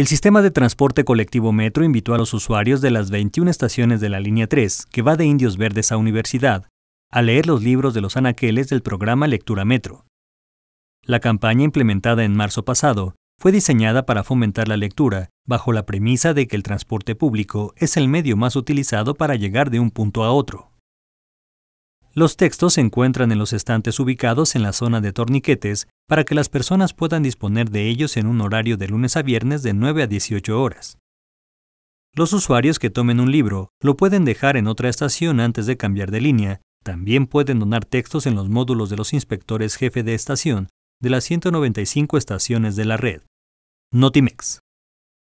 El sistema de transporte colectivo Metro invitó a los usuarios de las 21 estaciones de la línea 3, que va de Indios Verdes a Universidad, a leer los libros de los anaqueles del programa Lectura Metro. La campaña implementada en marzo pasado fue diseñada para fomentar la lectura, bajo la premisa de que el transporte público es el medio más utilizado para llegar de un punto a otro. Los textos se encuentran en los estantes ubicados en la zona de torniquetes para que las personas puedan disponer de ellos en un horario de lunes a viernes de 9 a 18 horas. Los usuarios que tomen un libro lo pueden dejar en otra estación antes de cambiar de línea. También pueden donar textos en los módulos de los inspectores jefe de estación de las 195 estaciones de la red. Notimex.